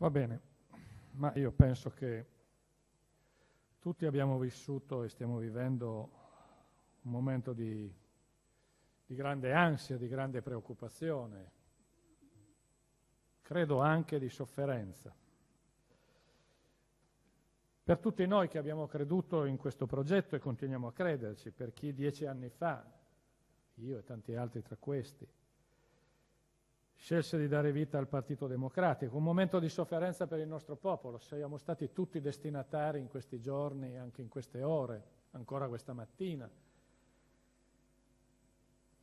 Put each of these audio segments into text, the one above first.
Va bene, ma io penso che tutti abbiamo vissuto e stiamo vivendo un momento di, di grande ansia, di grande preoccupazione, credo anche di sofferenza. Per tutti noi che abbiamo creduto in questo progetto e continuiamo a crederci, per chi dieci anni fa, io e tanti altri tra questi, scelse di dare vita al Partito Democratico, un momento di sofferenza per il nostro popolo, siamo stati tutti destinatari in questi giorni, anche in queste ore, ancora questa mattina,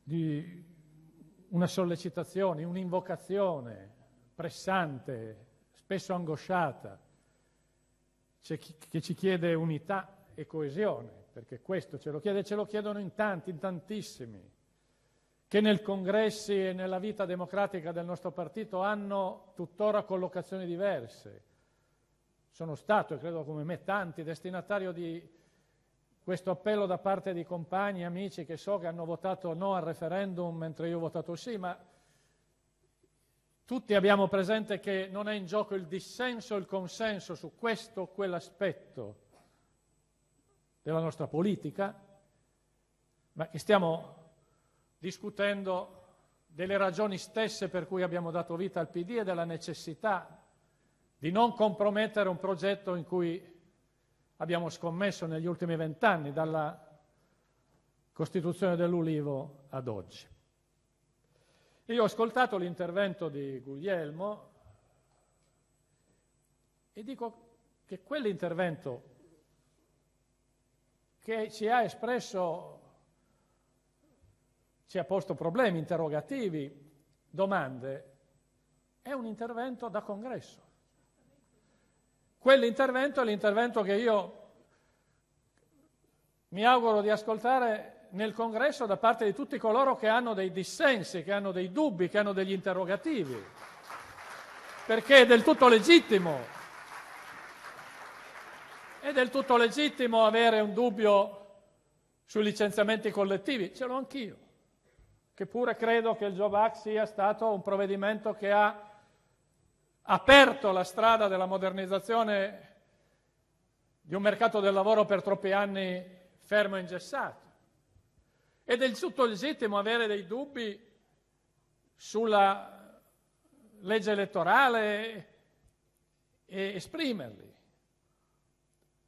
di una sollecitazione, un'invocazione pressante, spesso angosciata, chi, che ci chiede unità e coesione, perché questo ce lo chiede, e ce lo chiedono in tanti, in tantissimi che nel congresso e nella vita democratica del nostro partito hanno tuttora collocazioni diverse. Sono stato, e credo come me tanti, destinatario di questo appello da parte di compagni, amici che so che hanno votato no al referendum mentre io ho votato sì, ma tutti abbiamo presente che non è in gioco il dissenso e il consenso su questo o quell'aspetto della nostra politica, ma che stiamo discutendo delle ragioni stesse per cui abbiamo dato vita al PD e della necessità di non compromettere un progetto in cui abbiamo scommesso negli ultimi vent'anni, dalla Costituzione dell'Ulivo ad oggi. Io ho ascoltato l'intervento di Guglielmo e dico che quell'intervento che ci ha espresso ci ha posto problemi, interrogativi, domande, è un intervento da congresso. Quell'intervento è l'intervento che io mi auguro di ascoltare nel congresso da parte di tutti coloro che hanno dei dissensi, che hanno dei dubbi, che hanno degli interrogativi, perché è del tutto legittimo. È del tutto legittimo avere un dubbio sui licenziamenti collettivi, ce l'ho anch'io che pure credo che il Job Act sia stato un provvedimento che ha aperto la strada della modernizzazione di un mercato del lavoro per troppi anni fermo e ingessato. Ed è del tutto legittimo avere dei dubbi sulla legge elettorale e esprimerli.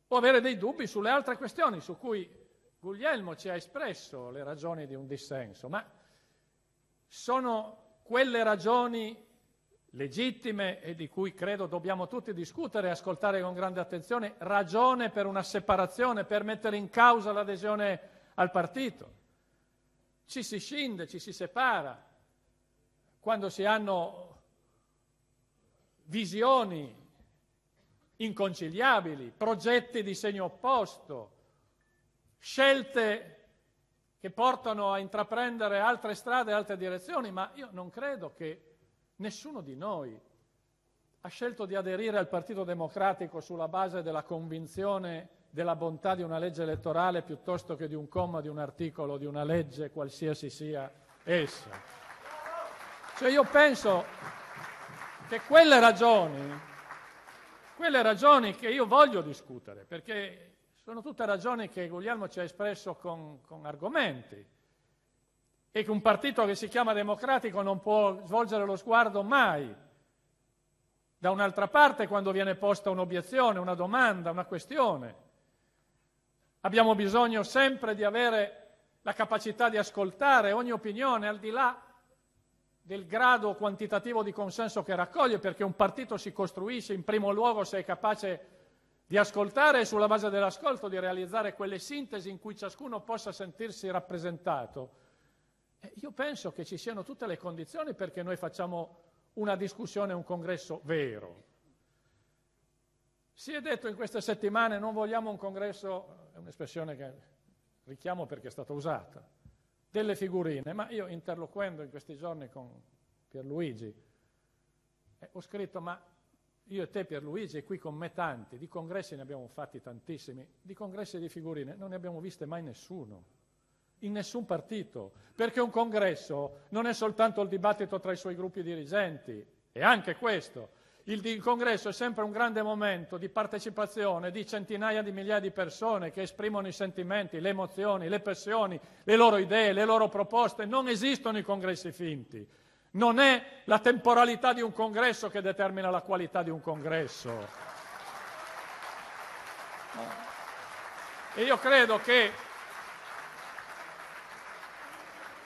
O avere dei dubbi sulle altre questioni su cui Guglielmo ci ha espresso le ragioni di un dissenso, ma sono quelle ragioni legittime e di cui credo dobbiamo tutti discutere e ascoltare con grande attenzione, ragione per una separazione, per mettere in causa l'adesione al partito. Ci si scinde, ci si separa quando si hanno visioni inconciliabili, progetti di segno opposto, scelte che portano a intraprendere altre strade, altre direzioni, ma io non credo che nessuno di noi ha scelto di aderire al Partito Democratico sulla base della convinzione della bontà di una legge elettorale piuttosto che di un comma, di un articolo, di una legge, qualsiasi sia essa. Cioè io penso che quelle ragioni, quelle ragioni che io voglio discutere, perché sono tutte ragioni che Guglielmo ci ha espresso con, con argomenti e che un partito che si chiama democratico non può svolgere lo sguardo mai da un'altra parte quando viene posta un'obiezione, una domanda, una questione. Abbiamo bisogno sempre di avere la capacità di ascoltare ogni opinione al di là del grado quantitativo di consenso che raccoglie, perché un partito si costruisce in primo luogo se è capace di di ascoltare e sulla base dell'ascolto di realizzare quelle sintesi in cui ciascuno possa sentirsi rappresentato. io penso che ci siano tutte le condizioni perché noi facciamo una discussione, un congresso vero. Si è detto in queste settimane non vogliamo un congresso, è un'espressione che richiamo perché è stata usata, delle figurine, ma io interloquendo in questi giorni con Pierluigi eh, ho scritto ma io e te, Pierluigi, e qui con me tanti, di congressi ne abbiamo fatti tantissimi, di congressi e di figurine non ne abbiamo viste mai nessuno, in nessun partito, perché un congresso non è soltanto il dibattito tra i suoi gruppi dirigenti, è anche questo. Il, il congresso è sempre un grande momento di partecipazione di centinaia di migliaia di persone che esprimono i sentimenti, le emozioni, le passioni, le loro idee, le loro proposte. Non esistono i congressi finti. Non è la temporalità di un congresso che determina la qualità di un congresso. E io credo che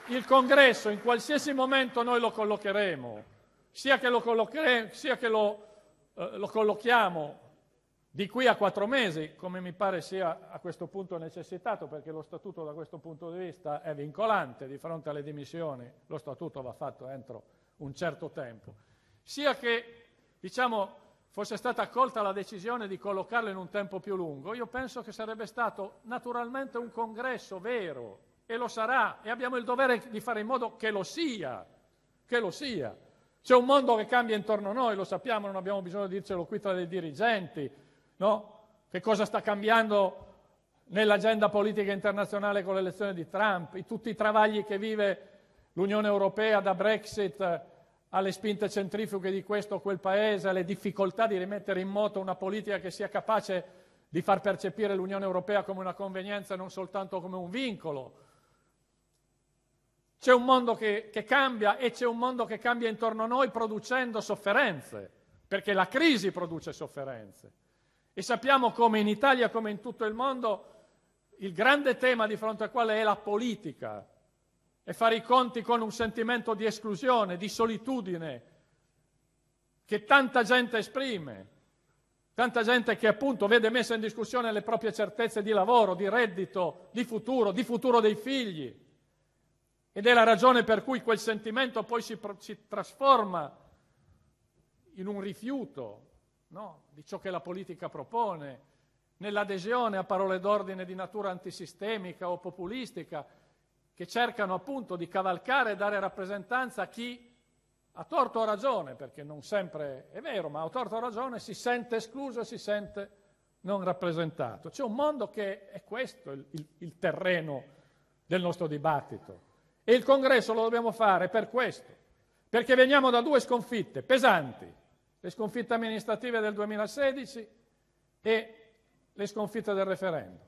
il congresso in qualsiasi momento noi lo collocheremo, sia che lo, collocheremo, sia che lo, eh, lo collochiamo di qui a quattro mesi, come mi pare sia a questo punto necessitato, perché lo statuto da questo punto di vista è vincolante di fronte alle dimissioni, lo statuto va fatto entro un certo tempo, sia che diciamo, fosse stata accolta la decisione di collocarlo in un tempo più lungo, io penso che sarebbe stato naturalmente un congresso vero, e lo sarà, e abbiamo il dovere di fare in modo che lo sia, che lo sia. C'è un mondo che cambia intorno a noi, lo sappiamo, non abbiamo bisogno di dircelo qui tra dei dirigenti, no? Che cosa sta cambiando nell'agenda politica internazionale con l'elezione di Trump, e tutti i travagli che vive l'Unione Europea da Brexit eh, alle spinte centrifughe di questo o quel paese, alle difficoltà di rimettere in moto una politica che sia capace di far percepire l'Unione Europea come una convenienza e non soltanto come un vincolo. C'è un mondo che, che cambia e c'è un mondo che cambia intorno a noi producendo sofferenze, perché la crisi produce sofferenze. E sappiamo come in Italia, come in tutto il mondo, il grande tema di fronte al quale è la politica è fare i conti con un sentimento di esclusione, di solitudine che tanta gente esprime, tanta gente che appunto vede messa in discussione le proprie certezze di lavoro, di reddito, di futuro, di futuro dei figli. Ed è la ragione per cui quel sentimento poi si, si trasforma in un rifiuto, no? di ciò che la politica propone, nell'adesione a parole d'ordine di natura antisistemica o populistica che cercano appunto di cavalcare e dare rappresentanza a chi a torto o a ragione, perché non sempre è vero, ma a torto o a ragione si sente escluso e si sente non rappresentato. C'è un mondo che è questo il, il, il terreno del nostro dibattito e il congresso lo dobbiamo fare per questo, perché veniamo da due sconfitte pesanti le sconfitte amministrative del 2016 e le sconfitte del referendum.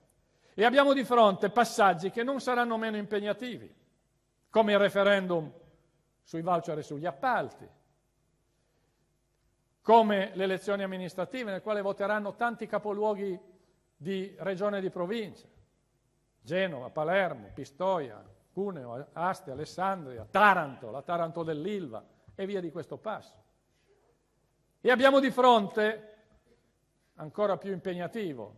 E abbiamo di fronte passaggi che non saranno meno impegnativi, come il referendum sui voucher e sugli appalti, come le elezioni amministrative nel quale voteranno tanti capoluoghi di regione e di provincia, Genova, Palermo, Pistoia, Cuneo, Asti, Alessandria, Taranto, la Taranto dell'Ilva e via di questo passo. E abbiamo di fronte, ancora più impegnativo,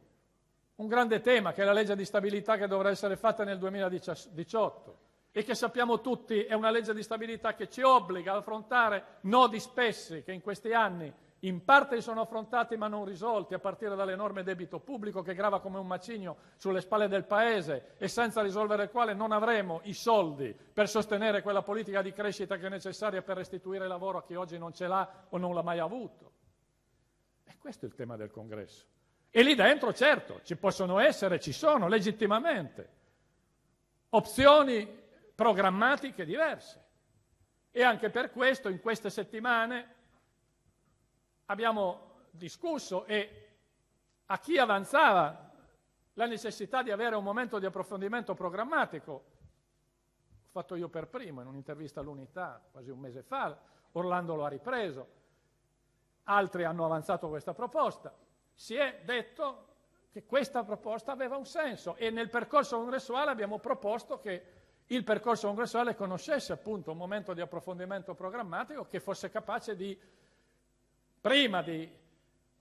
un grande tema che è la legge di stabilità che dovrà essere fatta nel 2018 e che sappiamo tutti è una legge di stabilità che ci obbliga ad affrontare nodi spessi che in questi anni in parte sono affrontati ma non risolti a partire dall'enorme debito pubblico che grava come un macigno sulle spalle del Paese e senza risolvere il quale non avremo i soldi per sostenere quella politica di crescita che è necessaria per restituire lavoro a chi oggi non ce l'ha o non l'ha mai avuto. E questo è il tema del congresso. E lì dentro, certo, ci possono essere, ci sono legittimamente opzioni programmatiche diverse. E anche per questo in queste settimane abbiamo discusso e a chi avanzava la necessità di avere un momento di approfondimento programmatico, ho fatto io per primo in un'intervista all'Unità quasi un mese fa, Orlando lo ha ripreso, altri hanno avanzato questa proposta, si è detto che questa proposta aveva un senso e nel percorso congressuale abbiamo proposto che il percorso congressuale conoscesse appunto un momento di approfondimento programmatico che fosse capace di prima di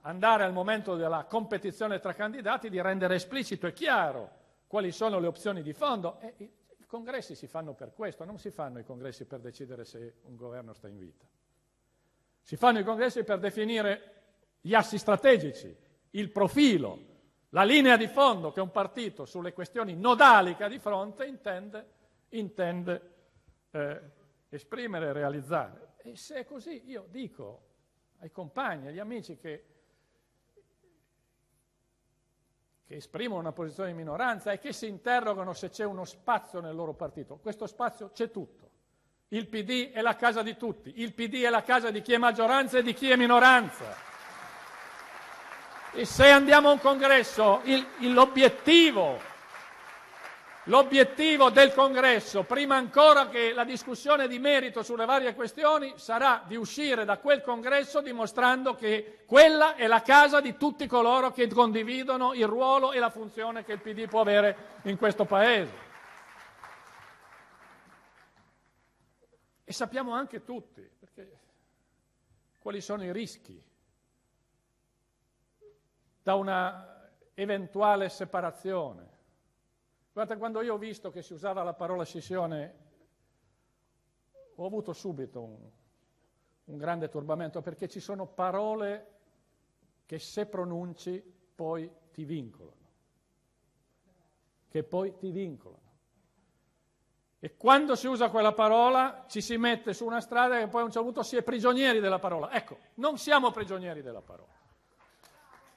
andare al momento della competizione tra candidati, di rendere esplicito e chiaro quali sono le opzioni di fondo. E I congressi si fanno per questo, non si fanno i congressi per decidere se un governo sta in vita. Si fanno i congressi per definire gli assi strategici, il profilo, la linea di fondo che un partito sulle questioni nodali che ha di fronte intende, intende eh, esprimere e realizzare. E se è così, io dico, ai compagni, agli amici che, che esprimono una posizione di minoranza e che si interrogano se c'è uno spazio nel loro partito. Questo spazio c'è tutto. Il PD è la casa di tutti, il PD è la casa di chi è maggioranza e di chi è minoranza. E se andiamo a un congresso, il, l'obiettivo L'obiettivo del congresso, prima ancora che la discussione di merito sulle varie questioni, sarà di uscire da quel congresso dimostrando che quella è la casa di tutti coloro che condividono il ruolo e la funzione che il PD può avere in questo Paese. E sappiamo anche tutti quali sono i rischi da una eventuale separazione Guardate, quando io ho visto che si usava la parola scissione, ho avuto subito un, un grande turbamento, perché ci sono parole che se pronunci poi ti vincolano, che poi ti vincolano. E quando si usa quella parola ci si mette su una strada che poi a un certo punto si è prigionieri della parola. Ecco, non siamo prigionieri della parola.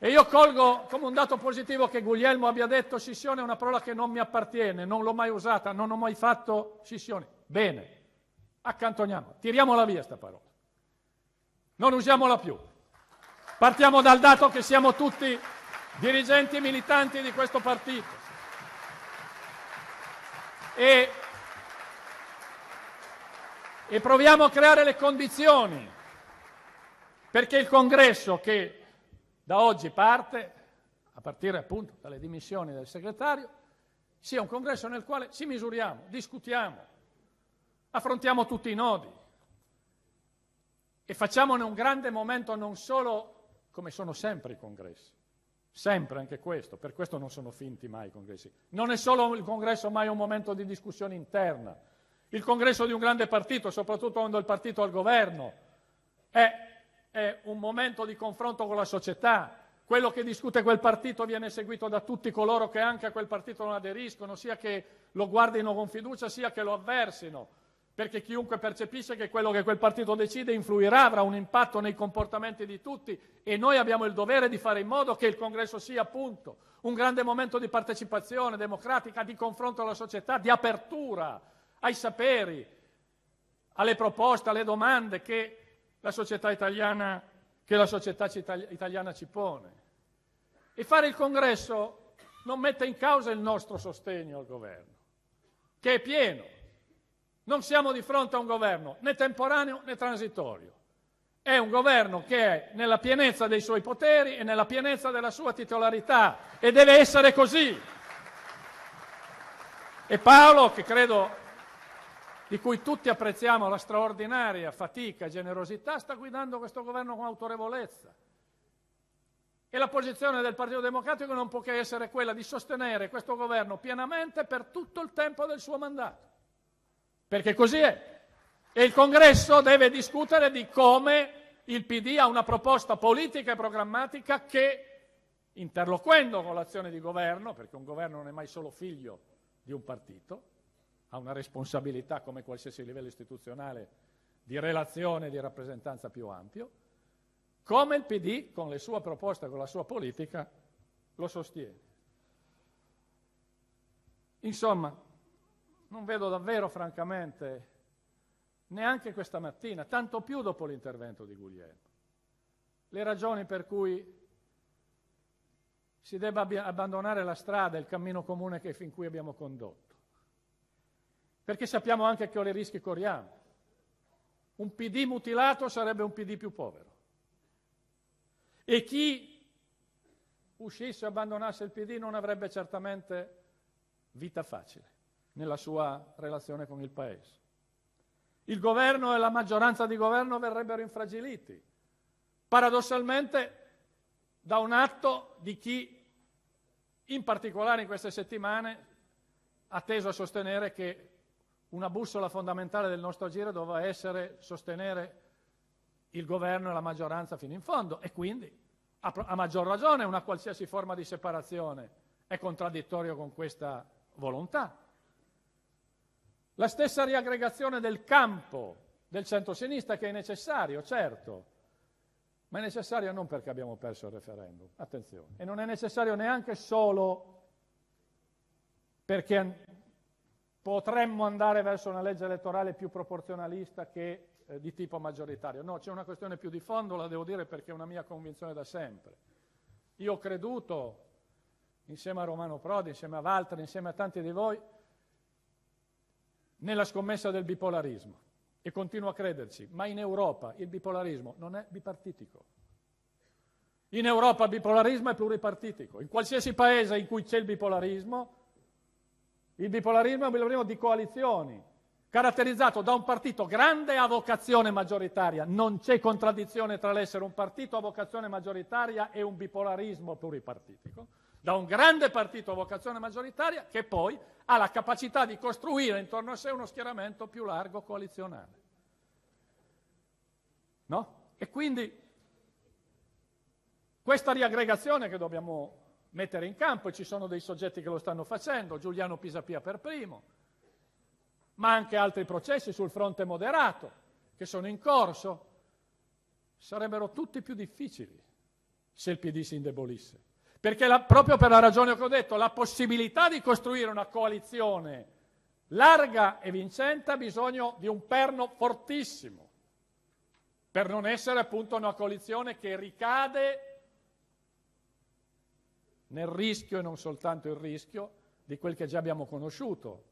E io colgo come un dato positivo che Guglielmo abbia detto scissione è una parola che non mi appartiene, non l'ho mai usata, non ho mai fatto scissione. Bene, accantoniamo, tiriamola via questa parola. Non usiamola più. Partiamo dal dato che siamo tutti dirigenti militanti di questo partito. E, e proviamo a creare le condizioni perché il congresso che da oggi parte, a partire appunto dalle dimissioni del segretario, sia un congresso nel quale ci misuriamo, discutiamo, affrontiamo tutti i nodi e facciamone un grande momento non solo come sono sempre i congressi, sempre anche questo, per questo non sono finti mai i congressi. Non è solo il congresso mai un momento di discussione interna, il congresso di un grande partito, soprattutto quando il partito è al governo, è è un momento di confronto con la società. Quello che discute quel partito viene seguito da tutti coloro che anche a quel partito non aderiscono, sia che lo guardino con fiducia, sia che lo avversino, perché chiunque percepisce che quello che quel partito decide influirà, avrà un impatto nei comportamenti di tutti e noi abbiamo il dovere di fare in modo che il congresso sia appunto un grande momento di partecipazione democratica, di confronto alla società, di apertura ai saperi, alle proposte, alle domande che la società italiana, che la società italiana ci pone. E fare il congresso non mette in causa il nostro sostegno al governo, che è pieno. Non siamo di fronte a un governo né temporaneo né transitorio. È un governo che è nella pienezza dei suoi poteri e nella pienezza della sua titolarità e deve essere così. E Paolo, che credo di cui tutti apprezziamo la straordinaria fatica e generosità, sta guidando questo governo con autorevolezza. E la posizione del Partito Democratico non può che essere quella di sostenere questo governo pienamente per tutto il tempo del suo mandato. Perché così è. E il congresso deve discutere di come il PD ha una proposta politica e programmatica che, interloquendo con l'azione di governo, perché un governo non è mai solo figlio di un partito, ha una responsabilità come qualsiasi livello istituzionale di relazione e di rappresentanza più ampio, come il PD con le sue proposte, con la sua politica, lo sostiene. Insomma, non vedo davvero, francamente, neanche questa mattina, tanto più dopo l'intervento di Guglielmo, le ragioni per cui si debba abbandonare la strada, il cammino comune che fin qui abbiamo condotto perché sappiamo anche che ho quali rischi corriamo. Un PD mutilato sarebbe un PD più povero. E chi uscisse e abbandonasse il PD non avrebbe certamente vita facile nella sua relazione con il Paese. Il governo e la maggioranza di governo verrebbero infragiliti, paradossalmente da un atto di chi, in particolare in queste settimane, ha teso a sostenere che una bussola fondamentale del nostro agire doveva essere sostenere il governo e la maggioranza fino in fondo e quindi a, maggior ragione una qualsiasi forma di separazione è contraddittoria con questa volontà. La stessa riaggregazione del campo del centrosinistra che è necessario, certo, ma è necessario non perché abbiamo perso il referendum, attenzione, e non è necessario neanche solo perché potremmo andare verso una legge elettorale più proporzionalista che eh, di tipo maggioritario. No, c'è una questione più di fondo, la devo dire perché è una mia convinzione da sempre. Io ho creduto, insieme a Romano Prodi, insieme a Walter, insieme a tanti di voi, nella scommessa del bipolarismo e continuo a crederci, ma in Europa il bipolarismo non è bipartitico. In Europa il bipolarismo è pluripartitico. In qualsiasi paese in cui c'è il bipolarismo il bipolarismo è un bipolarismo di coalizioni, caratterizzato da un partito grande a vocazione maggioritaria. Non c'è contraddizione tra l'essere un partito a vocazione maggioritaria e un bipolarismo pluripartitico. Da un grande partito a vocazione maggioritaria che poi ha la capacità di costruire intorno a sé uno schieramento più largo coalizionale. No? E quindi questa riaggregazione che dobbiamo mettere in campo e ci sono dei soggetti che lo stanno facendo, Giuliano Pisapia per primo, ma anche altri processi sul fronte moderato che sono in corso, sarebbero tutti più difficili se il PD si indebolisse. Perché la, proprio per la ragione che ho detto, la possibilità di costruire una coalizione larga e vincente ha bisogno di un perno fortissimo, per non essere appunto una coalizione che ricade nel rischio e non soltanto il rischio di quel che già abbiamo conosciuto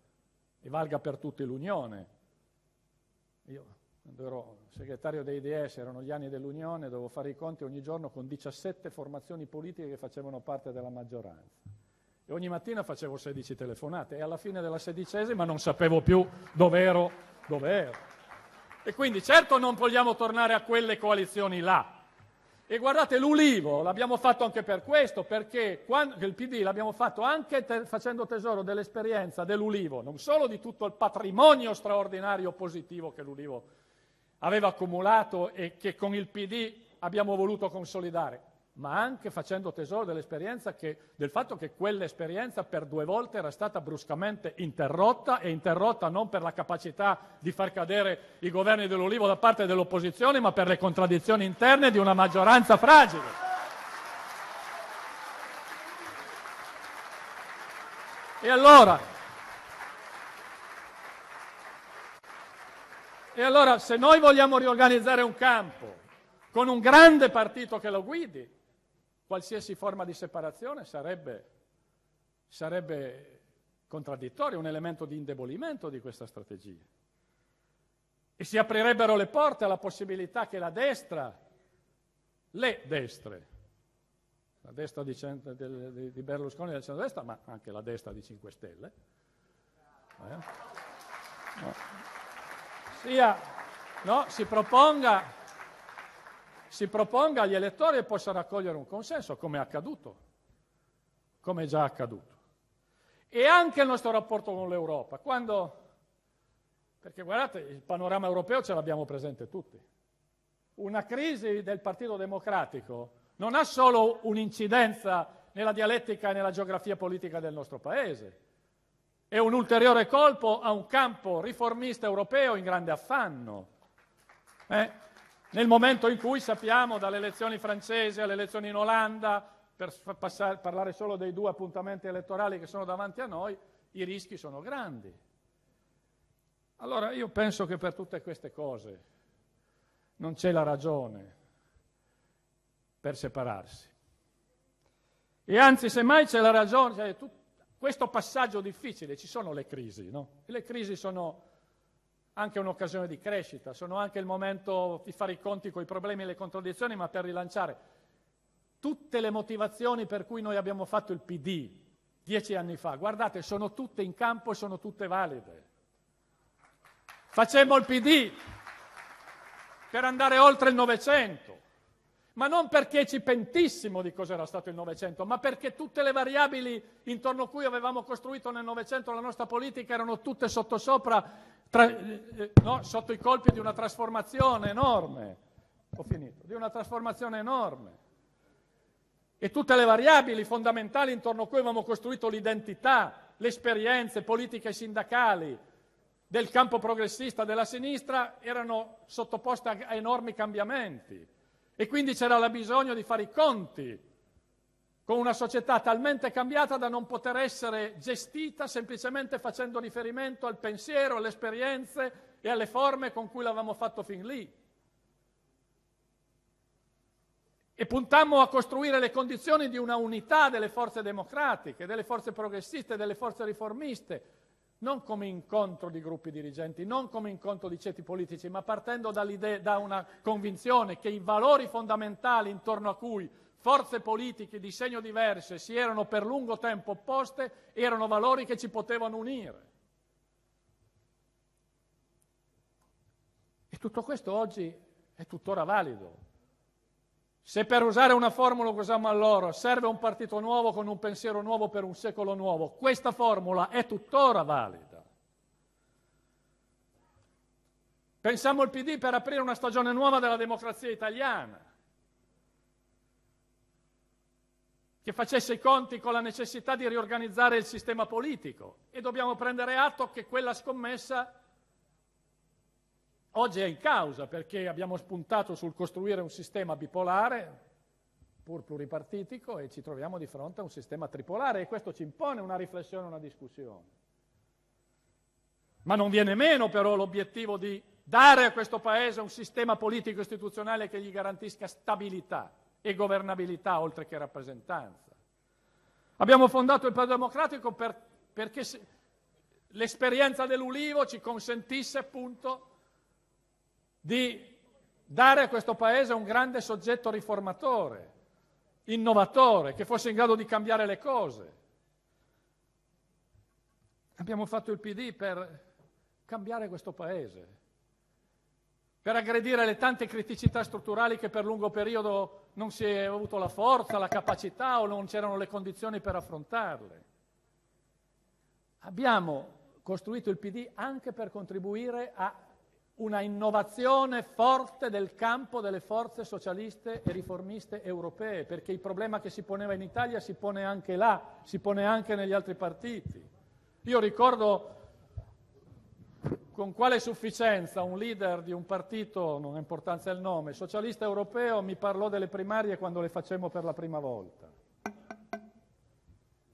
e valga per tutti l'Unione. Io, quando ero segretario dei DS, erano gli anni dell'Unione, dovevo fare i conti ogni giorno con 17 formazioni politiche che facevano parte della maggioranza. E ogni mattina facevo 16 telefonate e alla fine della sedicesima non sapevo più dove ero, dove ero. E quindi certo non vogliamo tornare a quelle coalizioni là, e guardate, l'ulivo l'abbiamo fatto anche per questo, perché quando, il PD l'abbiamo fatto anche te, facendo tesoro dell'esperienza dell'ulivo, non solo di tutto il patrimonio straordinario positivo che l'ulivo aveva accumulato e che con il PD abbiamo voluto consolidare, ma anche facendo tesoro che, del fatto che quell'esperienza per due volte era stata bruscamente interrotta e interrotta non per la capacità di far cadere i governi dell'Olivo da parte dell'opposizione, ma per le contraddizioni interne di una maggioranza fragile. E allora, e allora se noi vogliamo riorganizzare un campo con un grande partito che lo guidi, Qualsiasi forma di separazione sarebbe, sarebbe contraddittoria, un elemento di indebolimento di questa strategia. E si aprirebbero le porte alla possibilità che la destra, le destre, la destra di, cent- di, di Berlusconi del centro-destra, ma anche la destra di 5 Stelle, eh? no. Sia, no, si proponga si proponga agli elettori e possa raccogliere un consenso, come è accaduto, come è già accaduto. E anche il nostro rapporto con l'Europa, quando, perché guardate, il panorama europeo ce l'abbiamo presente tutti. Una crisi del Partito Democratico non ha solo un'incidenza nella dialettica e nella geografia politica del nostro Paese, è un ulteriore colpo a un campo riformista europeo in grande affanno. Eh? nel momento in cui sappiamo dalle elezioni francesi alle elezioni in Olanda, per passare, parlare solo dei due appuntamenti elettorali che sono davanti a noi, i rischi sono grandi. Allora io penso che per tutte queste cose non c'è la ragione per separarsi. E anzi, semmai c'è la ragione, cioè, tu, questo passaggio difficile, ci sono le crisi, no? E le crisi sono anche un'occasione di crescita, sono anche il momento di fare i conti con i problemi e le contraddizioni, ma per rilanciare tutte le motivazioni per cui noi abbiamo fatto il PD dieci anni fa, guardate, sono tutte in campo e sono tutte valide. Facemmo il PD per andare oltre il Novecento, ma non perché ci pentissimo di cosa era stato il Novecento, ma perché tutte le variabili intorno a cui avevamo costruito nel Novecento la nostra politica erano tutte sottosopra eh, eh, sotto i colpi di una trasformazione enorme, e tutte le variabili fondamentali intorno a cui avevamo costruito l'identità, le esperienze politiche e sindacali del campo progressista della sinistra erano sottoposte a enormi cambiamenti e quindi c'era bisogno di fare i conti con una società talmente cambiata da non poter essere gestita semplicemente facendo riferimento al pensiero, alle esperienze e alle forme con cui l'avevamo fatto fin lì. E puntammo a costruire le condizioni di una unità delle forze democratiche, delle forze progressiste, delle forze riformiste, non come incontro di gruppi dirigenti, non come incontro di ceti politici, ma partendo da una convinzione che i valori fondamentali intorno a cui forze politiche di segno diverse si erano per lungo tempo opposte, erano valori che ci potevano unire. E tutto questo oggi è tuttora valido. Se per usare una formula che usiamo allora serve un partito nuovo con un pensiero nuovo per un secolo nuovo, questa formula è tuttora valida. Pensiamo al PD per aprire una stagione nuova della democrazia italiana. che facesse i conti con la necessità di riorganizzare il sistema politico e dobbiamo prendere atto che quella scommessa oggi è in causa perché abbiamo spuntato sul costruire un sistema bipolare, pur pluripartitico, e ci troviamo di fronte a un sistema tripolare e questo ci impone una riflessione, una discussione. Ma non viene meno però l'obiettivo di dare a questo Paese un sistema politico-istituzionale che gli garantisca stabilità e governabilità oltre che rappresentanza. Abbiamo fondato il Partito Democratico per, perché se, l'esperienza dell'Ulivo ci consentisse appunto di dare a questo Paese un grande soggetto riformatore, innovatore, che fosse in grado di cambiare le cose. Abbiamo fatto il PD per cambiare questo Paese per aggredire le tante criticità strutturali che per lungo periodo non si è avuto la forza, la capacità o non c'erano le condizioni per affrontarle. Abbiamo costruito il PD anche per contribuire a una innovazione forte del campo delle forze socialiste e riformiste europee, perché il problema che si poneva in Italia si pone anche là, si pone anche negli altri partiti. Io ricordo con quale sufficienza un leader di un partito, non ha importanza il nome, socialista europeo, mi parlò delle primarie quando le facemmo per la prima volta.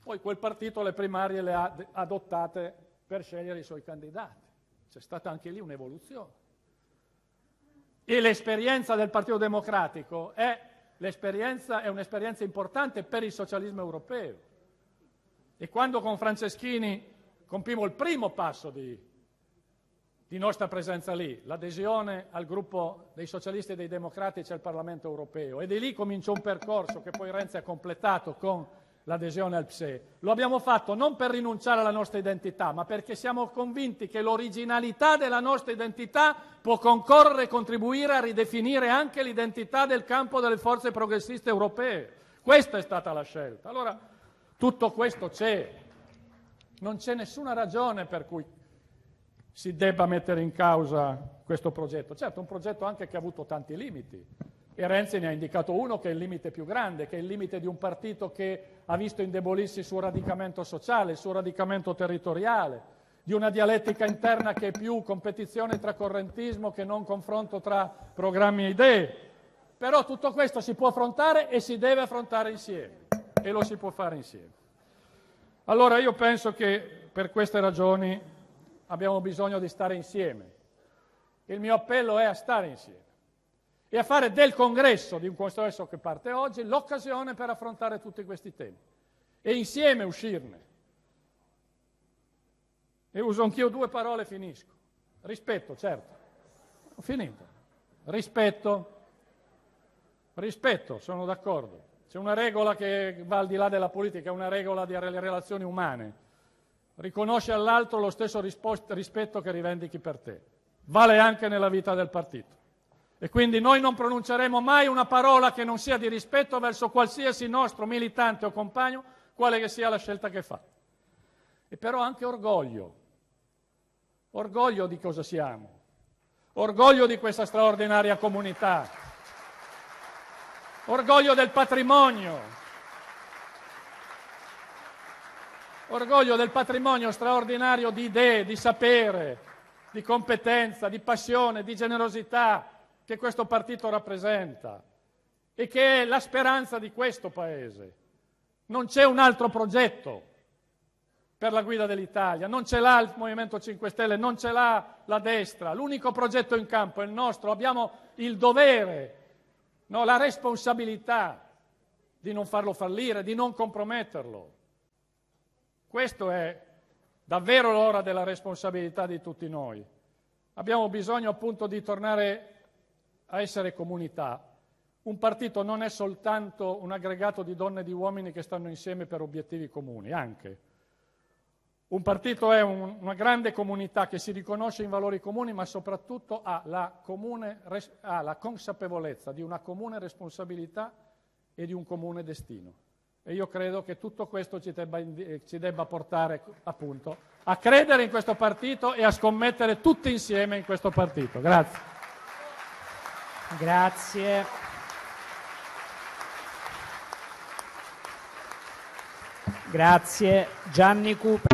Poi quel partito le primarie le ha adottate per scegliere i suoi candidati. C'è stata anche lì un'evoluzione. E l'esperienza del Partito Democratico è, è un'esperienza importante per il socialismo europeo. E quando con Franceschini compimmo il primo passo di di nostra presenza lì, l'adesione al gruppo dei socialisti e dei democratici al Parlamento europeo e di lì cominciò un percorso che poi Renzi ha completato con l'adesione al PSE. Lo abbiamo fatto non per rinunciare alla nostra identità, ma perché siamo convinti che l'originalità della nostra identità può concorrere e contribuire a ridefinire anche l'identità del campo delle forze progressiste europee. Questa è stata la scelta. Allora, tutto questo c'è. Non c'è nessuna ragione per cui si debba mettere in causa questo progetto. Certo, un progetto anche che ha avuto tanti limiti e Renzi ne ha indicato uno che è il limite più grande, che è il limite di un partito che ha visto indebolirsi il suo radicamento sociale, il suo radicamento territoriale, di una dialettica interna che è più competizione tra correntismo che non confronto tra programmi e idee. Però tutto questo si può affrontare e si deve affrontare insieme e lo si può fare insieme. Allora io penso che per queste ragioni abbiamo bisogno di stare insieme. Il mio appello è a stare insieme e a fare del congresso, di un congresso che parte oggi, l'occasione per affrontare tutti questi temi e insieme uscirne. E uso anch'io due parole e finisco. Rispetto, certo. Ho finito. Rispetto. Rispetto, sono d'accordo. C'è una regola che va al di là della politica, è una regola delle relazioni umane Riconosci all'altro lo stesso rispetto che rivendichi per te. Vale anche nella vita del partito. E quindi noi non pronunceremo mai una parola che non sia di rispetto verso qualsiasi nostro militante o compagno, quale che sia la scelta che fa. E però anche orgoglio, orgoglio di cosa siamo, orgoglio di questa straordinaria comunità, orgoglio del patrimonio, orgoglio del patrimonio straordinario di idee, di sapere, di competenza, di passione, di generosità che questo partito rappresenta e che è la speranza di questo Paese. Non c'è un altro progetto per la guida dell'Italia, non ce l'ha il Movimento 5 Stelle, non ce l'ha la destra, l'unico progetto in campo è il nostro, abbiamo il dovere, no, la responsabilità di non farlo fallire, di non comprometterlo. Questa è davvero l'ora della responsabilità di tutti noi. Abbiamo bisogno appunto di tornare a essere comunità. Un partito non è soltanto un aggregato di donne e di uomini che stanno insieme per obiettivi comuni, anche. Un partito è un, una grande comunità che si riconosce in valori comuni, ma soprattutto ha la, comune, ha la consapevolezza di una comune responsabilità e di un comune destino. E io credo che tutto questo ci debba, eh, ci debba portare appunto, a credere in questo partito e a scommettere tutti insieme in questo partito. Grazie. Grazie. Grazie. Gianni Cooper.